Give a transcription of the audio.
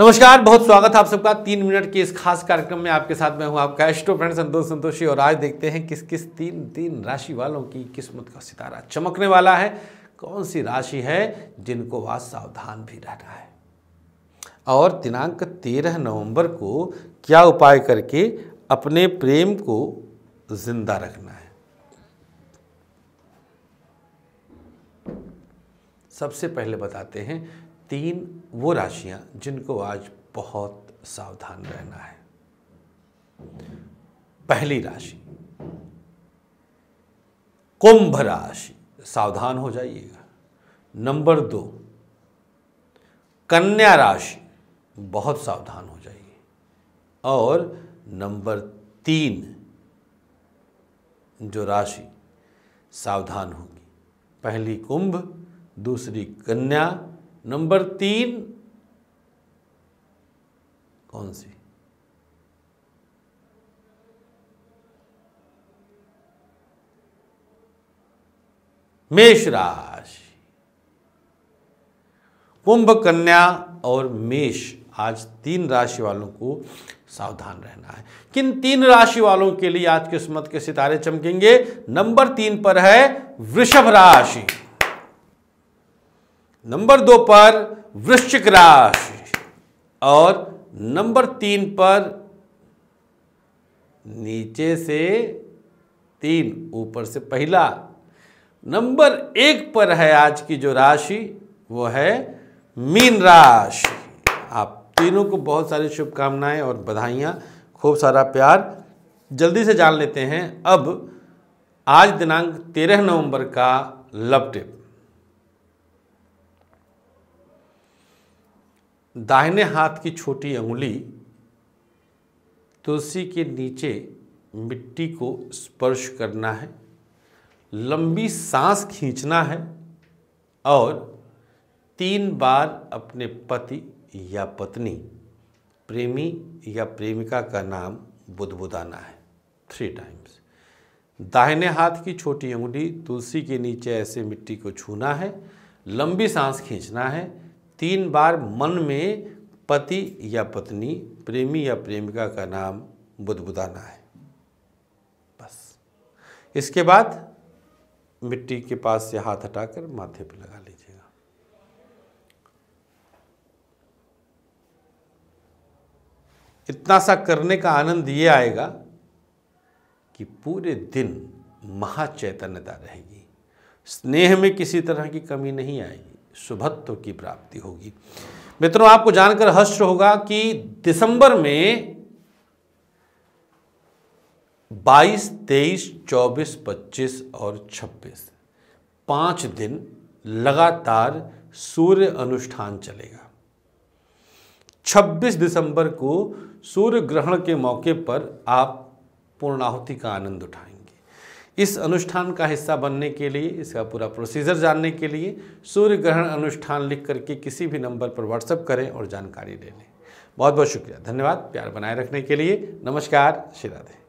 नमस्कार बहुत स्वागत है आप सबका तीन मिनट के इस खास कार्यक्रम में आपके साथ मैं हूं आपका एस्ट्रो फ्रेंड संतोष संतोषी और आज देखते हैं किस किस तीन तीन राशि वालों की किस्मत का सितारा चमकने वाला है कौन सी राशि है जिनको आज सावधान भी रहना है और दिनांक तेरह नवंबर को क्या उपाय करके अपने प्रेम को जिंदा रखना है सबसे पहले बताते हैं तीन वो राशियां जिनको आज बहुत सावधान रहना है पहली राशि कुंभ राशि सावधान हो जाइएगा नंबर दो कन्या राशि बहुत सावधान हो जाइए और नंबर तीन जो राशि सावधान होगी पहली कुंभ दूसरी कन्या नंबर तीन कौन सी मेष राशि कुंभ कन्या और मेष आज तीन राशि वालों को सावधान रहना है किन तीन राशि वालों के लिए आज किस्मत के सितारे चमकेंगे नंबर तीन पर है वृषभ राशि नंबर दो पर वृश्चिक राशि और नंबर तीन पर नीचे से तीन ऊपर से पहला नंबर एक पर है आज की जो राशि वो है मीन राशि आप तीनों को बहुत सारी शुभकामनाएं और बधाइयाँ खूब सारा प्यार जल्दी से जान लेते हैं अब आज दिनांक तेरह नवंबर का लव टिप दाहिने हाथ की छोटी अंगुली तुलसी के नीचे मिट्टी को स्पर्श करना है लंबी सांस खींचना है और तीन बार अपने पति या पत्नी प्रेमी या प्रेमिका का नाम बुदबुदाना है थ्री टाइम्स दाहिने हाथ की छोटी उंगली तुलसी के नीचे ऐसे मिट्टी को छूना है लंबी सांस खींचना है तीन बार मन में पति या पत्नी प्रेमी या प्रेमिका का नाम बुदबुदाना है बस इसके बाद मिट्टी के पास से हाथ हटाकर माथे पर लगा लीजिएगा इतना सा करने का आनंद ये आएगा कि पूरे दिन महाचैतन्यता रहेगी स्नेह में किसी तरह की कमी नहीं आएगी शुभत्व की प्राप्ति होगी मित्रों आपको जानकर हर्ष होगा कि दिसंबर में 22, 23, 24, 25 और 26 पांच दिन लगातार सूर्य अनुष्ठान चलेगा 26 दिसंबर को सूर्य ग्रहण के मौके पर आप पूर्णाहुति का आनंद उठाएंगे इस अनुष्ठान का हिस्सा बनने के लिए इसका पूरा प्रोसीजर जानने के लिए सूर्य ग्रहण अनुष्ठान लिख करके किसी भी नंबर पर व्हाट्सअप करें और जानकारी ले लें बहुत बहुत शुक्रिया धन्यवाद प्यार बनाए रखने के लिए नमस्कार श्री राधे